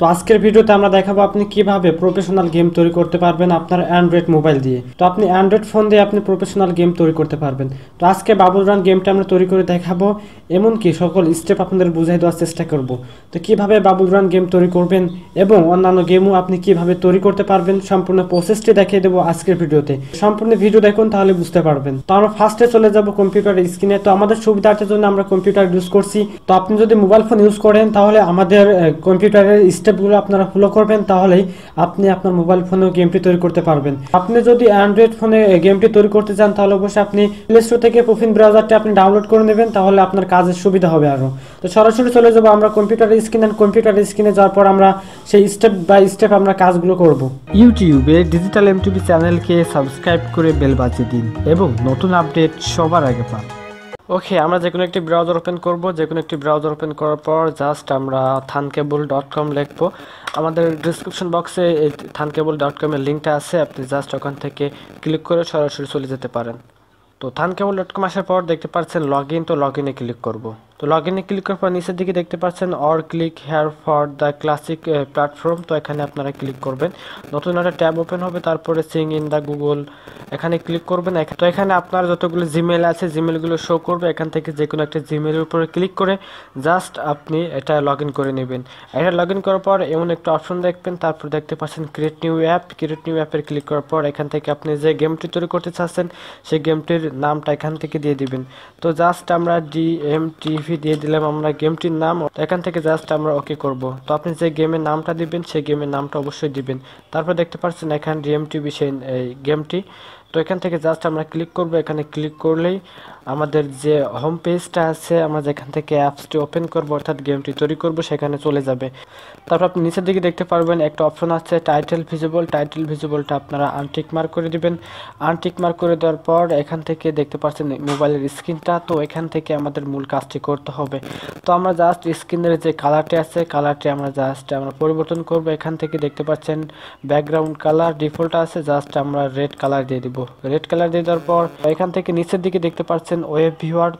তো আজকের ভিডিওতে আমরা দেখাবো আপনি কিভাবে প্রফেশনাল গেম তৈরি করতে পারবেন আপনার অ্যান্ড্রয়েড মোবাইল দিয়ে তো আপনি অ্যান্ড্রয়েড ফোন দিয়ে আপনি প্রফেশনাল গেম তৈরি করতে পারবেন তো আজকে বাবুল রান গেমটা আমরা তৈরি করে দেখাবো এমনকি সকল স্টেপ আপনাদের বুঝাই দেওয়ার চেষ্টা করব তো কিভাবে বাবুল রান গেম তৈরি করবেন এবং অন্যান্য গেমও আপনি কিভাবে তৈরি করতে পারবেন সম্পূর্ণ প্রসেসটি দেখিয়ে দেবো আজকের ভিডিওতে সম্পূর্ণ ভিডিও দেখুন তাহলে বুঝতে পারবেন তো আমরা ফার্স্টে চলে যাব কম্পিউটার স্ক্রিনে তো আমাদের সুবিধার্থের জন্য আমরা কম্পিউটার ইউজ করছি তো আপনি যদি মোবাইল ফোন ইউজ করেন তাহলে আমাদের কম্পিউটারের স্টেপগুলো আপনারা ফলো করবেন তাহলেই আপনি আপনার মোবাইল ফোনেও গেমটি তৈরি করতে পারবেন আপনি যদি অ্যান্ড্রয়েড ফোনে গেমটি তৈরি করতে চান তাহলে অবশ্যই আপনি প্লে স্টোর থেকে প্রোফিন ব্রাউজারটি আপনি ডাউনলোড করে নেবেন তাহলে আপনার কাজের সুবিধা হবে আরও তো সরাসরি চলে যাবো আমরা কম্পিউটার স্ক্রিন অ্যান্ড কম্পিউটার স্ক্রিনে যাওয়ার পর আমরা সেই স্টেপ বাই স্টেপ আমরা কাজগুলো করব ইউটিউবে ডিজিটাল এমটিভি চ্যানেলকে সাবস্ক্রাইব করে বেল বাজিয়ে দিন এবং নতুন আপডেট সবার আগে পান ওকে আমরা যে কোনো একটি ব্রাউজার ওপেন করব যে কোনো একটি ব্রাউজার ওপেন করার পর জাস্ট আমরা থানকেবল ডট কম লিখব আমাদের ডিসক্রিপশন বক্সে এই থানকেবল ডট কমের লিঙ্কটা আছে আপনি জাস্ট ওখান থেকে ক্লিক করে সরাসরি চলে যেতে পারেন তো থানকেবল ডট কম আসার পর দেখতে পাচ্ছেন লগ ইন তো লগ ইনে ক্লিক করবো তো লগ ইনে ক্লিক করার পর নিচের দিকে দেখতে পাচ্ছেন or click here for the classic platform তো এখানে আপনারা ক্লিক করবেন নতুন একটা ট্যাব ওপেন হবে তারপরে সিং ইন দ্য গুগল এখানে ক্লিক করবেন তো এখানে আপনার যতগুলো জিমেল আছে জিমেলগুলো শো করবে এখান থেকে যে কোনো একটা জিমেলের উপরে ক্লিক করে জাস্ট আপনি এটা লগ করে নেবেন এটা লগ ইন করার পর এমন একটা অপশন দেখবেন তারপর দেখতে পাচ্ছেন create new app create new অ্যাপের ক্লিক করার পর এখান থেকে আপনি যে গেমটি তৈরি করতে চাচ্ছেন সেই গেমটির নামটা এখান থেকে দিয়ে দিবেন তো জাস্ট আমরা ডিএমটি ইউএফি দিয়ে দিলাম আমরা গেমটির নাম এখান থেকে জাস্ট আমরা ওকে করব তো আপনি যে গেমের নামটা দিবেন সেই গেমের নামটা অবশ্যই দিবেন তারপর দেখতে পাচ্ছেন এখানে ডিএমটি বিষয় এই গেমটি তো এখান থেকে জাস্ট আমরা ক্লিক করব এখানে ক্লিক করলেই আমাদের যে হোম পেজটা আছে আমরা যেখান থেকে অ্যাপসটি ওপেন করব অর্থাৎ গেমটি তৈরি করব সেখানে চলে যাবে তারপর আপনি নিচের দিকে দেখতে পারবেন একটা অপশন আছে টাইটেল ভিজিবল টাইটেল ভিজিবলটা আপনারা আনটিক মার্ক করে দিবেন আনটিক মার্ক করে দেওয়ার পর এখান থেকে দেখতে পাচ্ছেন মোবাইলের স্ক্রিনটা তো এখান থেকে আমাদের মূল কাজটি করতে হবে তো আমরা জাস্ট স্ক্রিনের যে কালারটি আছে কালারটি আমরা জাস্ট আমরা পরিবর্তন করব এখান থেকে দেখতে পাচ্ছেন ব্যাকগ্রাউন্ড কালার ডিফল্ট আছে জাস্ট আমরা রেড কালার দিয়ে দিব রেড কালার দিয়ে দেওয়ার পর এখান থেকে নিচের দিকে দেখতে পাচ্ছেন ওয়েব ভিউয়ার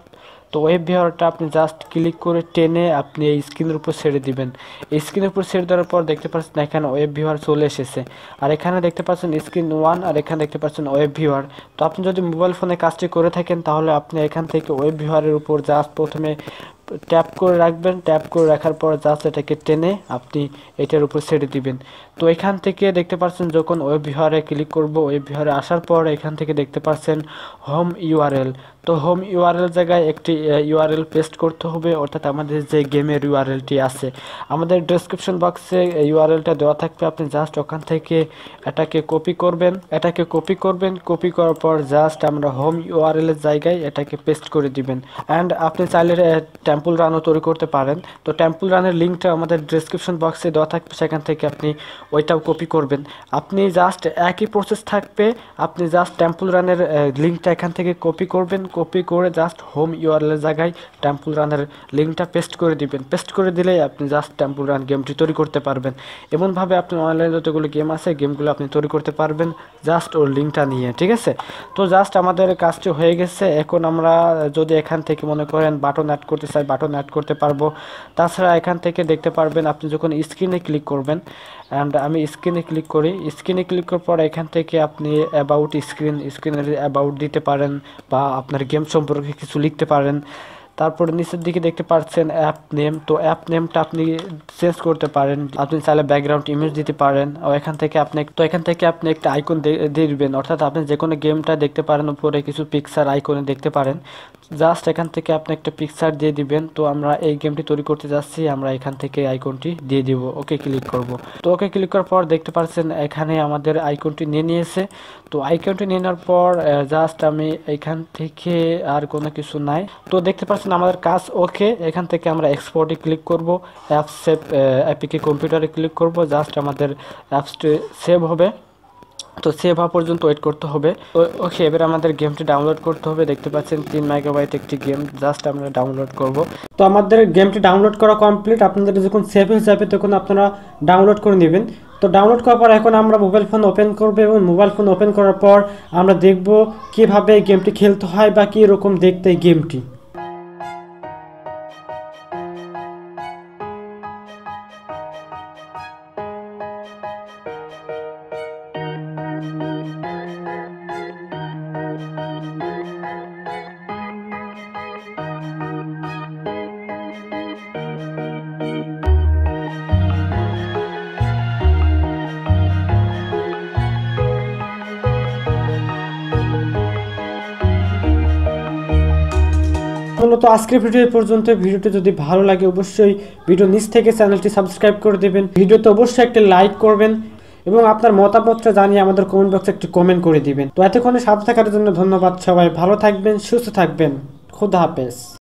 তো ওয়েব ভিউয়ারটা আপনি জাস্ট ক্লিক করে টেনে আপনি এই স্ক্রিনের উপর ছেড়ে দিবেন এই স্ক্রিনের উপর ছেড়ে দেওয়ার পর দেখতে পাচ্ছেন এখানে ওয়েব ভিউয়ার চলে এসেছে আর এখানে দেখতে পাচ্ছেন স্ক্রিন ওয়ান আর এখানে দেখতে পাচ্ছেন ওয়েব ভিউয়ার তো আপনি যদি মোবাইল ফোনে কাজটি করে থাকেন তাহলে আপনি এখান থেকে ওয়েব ভিউয়ারের উপর জাস্ট প্রথমে ট্যাপ করে রাখবেন ট্যাপ করে রাখার পর জাস্ট এটাকে টেনে আপনি এটার উপর ছেড়ে দিবেন তো এখান থেকে দেখতে পাচ্ছেন যখন ওয়েব ভিহারে ক্লিক করব ওয়েব ভিহারে আসার পর এখান থেকে দেখতে পাচ্ছেন হোম ইউআরএল তো হোম ইউআরএল জায়গায় একটি ইউআরএল পেস্ট করতে হবে অর্থাৎ আমাদের যে গেমের ইউআরএলটি আছে আমাদের ডেসক্রিপশন বক্সে ইউআরএলটা দেওয়া থাকবে আপনি জাস্ট ওখান থেকে এটাকে কপি করবেন এটাকে কপি করবেন কপি করার পর জাস্ট আমরা হোম ইউআরএলের জায়গায় এটাকে পেস্ট করে দিবেন অ্যান্ড আপনি চাইলে টেম্পল রানও তৈরি করতে পারেন তো টেম্পল রানের লিঙ্কটা আমাদের ডেসক্রিপশন বক্সে দেওয়া থাকবে সেখান থেকে আপনি ওইটাও কপি করবেন আপনি জাস্ট একই প্রসেস থাকবে আপনি জাস্ট টেম্পল রানের লিঙ্কটা এখান থেকে কপি করবেন কপি করে জাস্ট হোম ইউআরএলের জায়গায় টেম্পল রানের লিঙ্কটা পেস্ট করে দিবেন পেস্ট করে দিলেই আপনি জাস্ট টেম্পল রান গেমটি তৈরি করতে পারবেন এমনভাবে আপনি অনলাইনে যতগুলো গেম আছে গেমগুলো আপনি তৈরি করতে পারবেন জাস্ট ওর লিঙ্কটা নিয়ে ঠিক আছে তো জাস্ট আমাদের কাজটি হয়ে গেছে এখন আমরা যদি এখান থেকে মনে করেন বাটন অ্যাড করতে চাই বাটন অ্যাড করতে পারবো তাছাড়া এখান থেকে দেখতে পারবেন আপনি যখন স্ক্রিনে ক্লিক করবেন অ্যান্ড আমি স্ক্রিনে ক্লিক করি স্ক্রিনে ক্লিক করার পর এখান থেকে আপনি অ্যাবাউট স্ক্রিন স্ক্রিনের অ্যাবাউট দিতে পারেন বা আপনার গেম সম্পর্কে কিছু লিখতে পারেন তারপর নিচের দিকে দেখতে পাচ্ছেন অ্যাপ নেম তো অ্যাপ নেমটা আপনি চেঞ্জ করতে পারেন আপনি চাইলে ব্যাকগ্রাউন্ড ইমেজ দিতে পারেন ও এখান থেকে আপনি তো এখান থেকে আপনি একটা আইকন দিয়ে দিবেন অর্থাৎ আপনি যে কোনো গেমটা দেখতে পারেন উপরে কিছু পিকচার আইকনে দেখতে পারেন জাস্ট এখান থেকে আপনি একটা পিকচার দিয়ে দিবেন তো আমরা এই গেমটি তৈরি করতে যাচ্ছি আমরা এখান থেকে আইকনটি দিয়ে দিব ওকে ক্লিক করব তো ওকে ক্লিক করার পর দেখতে পাচ্ছেন এখানে আমাদের আইকনটি নিয়ে নিয়েছে তো আইকনটি নিয়ে নেওয়ার পর জাস্ট আমি এখান থেকে আর কোনো কিছু নাই তো দেখতে পাচ্ছেন অপশন আমাদের কাজ ওকে এখান থেকে আমরা এক্সপোর্টে ক্লিক করব অ্যাপ সেভ অ্যাপিকে কম্পিউটারে ক্লিক করব জাস্ট আমাদের অ্যাপসটি সেভ হবে তো সেভ হওয়া পর্যন্ত ওয়েট করতে হবে ওকে এবার আমাদের গেমটি ডাউনলোড করতে হবে দেখতে পাচ্ছেন তিন মেগাবাইট একটি গেম জাস্ট আমরা ডাউনলোড করব তো আমাদের গেমটি ডাউনলোড করা কমপ্লিট আপনাদের যখন সেভ হয়ে যাবে তখন আপনারা ডাউনলোড করে নেবেন তো ডাউনলোড করার পর এখন আমরা মোবাইল ফোন ওপেন করবো এবং মোবাইল ফোন ওপেন করার পর আমরা দেখব কিভাবে গেমটি খেলতে হয় বা কী রকম দেখতে গেমটি মূলত আজকের ভিডিও এই পর্যন্ত ভিডিওটি যদি ভালো লাগে অবশ্যই ভিডিও নিচ থেকে চ্যানেলটি সাবস্ক্রাইব করে দেবেন ভিডিওতে অবশ্যই একটা লাইক করবেন এবং আপনার মতামতটা জানিয়ে আমাদের কমেন্ট বক্সে একটি কমেন্ট করে দিবেন তো এতক্ষণে সাথে থাকার জন্য ধন্যবাদ সবাই ভালো থাকবেন সুস্থ থাকবেন খুদা হাফেজ